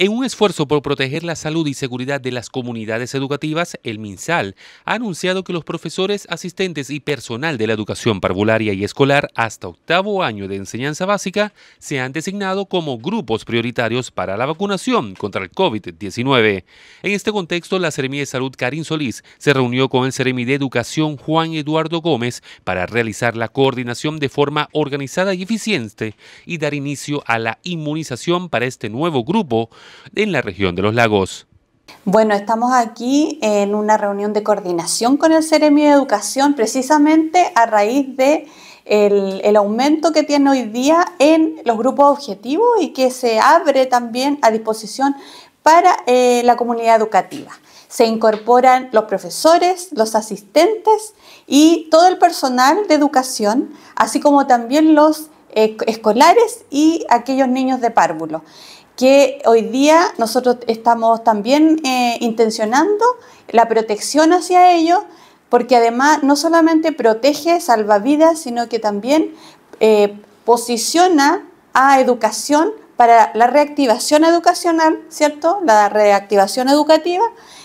En un esfuerzo por proteger la salud y seguridad de las comunidades educativas, el MinSal ha anunciado que los profesores, asistentes y personal de la educación parvularia y escolar hasta octavo año de enseñanza básica se han designado como grupos prioritarios para la vacunación contra el COVID-19. En este contexto, la Seremi de Salud Karin Solís se reunió con el Seremi de Educación Juan Eduardo Gómez para realizar la coordinación de forma organizada y eficiente y dar inicio a la inmunización para este nuevo grupo en la región de los lagos. Bueno, estamos aquí en una reunión de coordinación con el Ceremi de Educación, precisamente a raíz de aumento que tiene hoy día en los grupos objetivos y que se abre también a disposición para eh, la comunidad educativa. Se incorporan los profesores, los asistentes y todo el personal de educación, así como también los eh, escolares y aquellos niños de párvulo que hoy día nosotros estamos también eh, intencionando la protección hacia ellos, porque además no solamente protege, salva vidas, sino que también eh, posiciona a educación para la reactivación educacional, ¿cierto? La reactivación educativa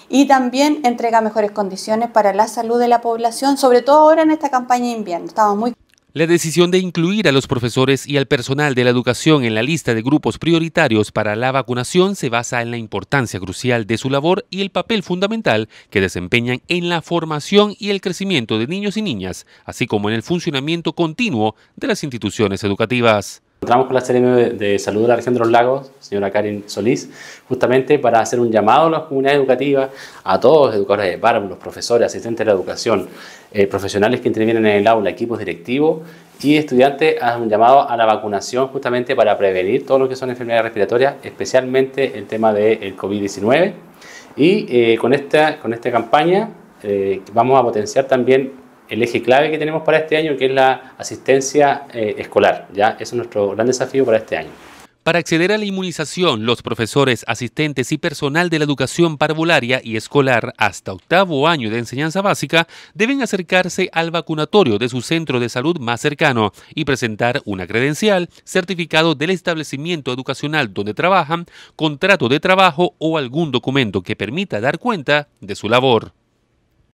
y también entrega mejores condiciones para la salud de la población, sobre todo ahora en esta campaña de invierno. Estamos muy la decisión de incluir a los profesores y al personal de la educación en la lista de grupos prioritarios para la vacunación se basa en la importancia crucial de su labor y el papel fundamental que desempeñan en la formación y el crecimiento de niños y niñas, así como en el funcionamiento continuo de las instituciones educativas encontramos con la ceremonia de Salud de la Región de los Lagos, señora Karin Solís, justamente para hacer un llamado a las comunidades educativas, a todos los educadores de los profesores, asistentes de la educación, eh, profesionales que intervienen en el aula, equipos directivos y estudiantes, a un llamado a la vacunación justamente para prevenir todo lo que son enfermedades respiratorias, especialmente el tema del COVID-19. Y eh, con, esta, con esta campaña eh, vamos a potenciar también el eje clave que tenemos para este año, que es la asistencia eh, escolar. ¿ya? Ese es nuestro gran desafío para este año. Para acceder a la inmunización, los profesores, asistentes y personal de la educación parvularia y escolar hasta octavo año de enseñanza básica deben acercarse al vacunatorio de su centro de salud más cercano y presentar una credencial, certificado del establecimiento educacional donde trabajan, contrato de trabajo o algún documento que permita dar cuenta de su labor.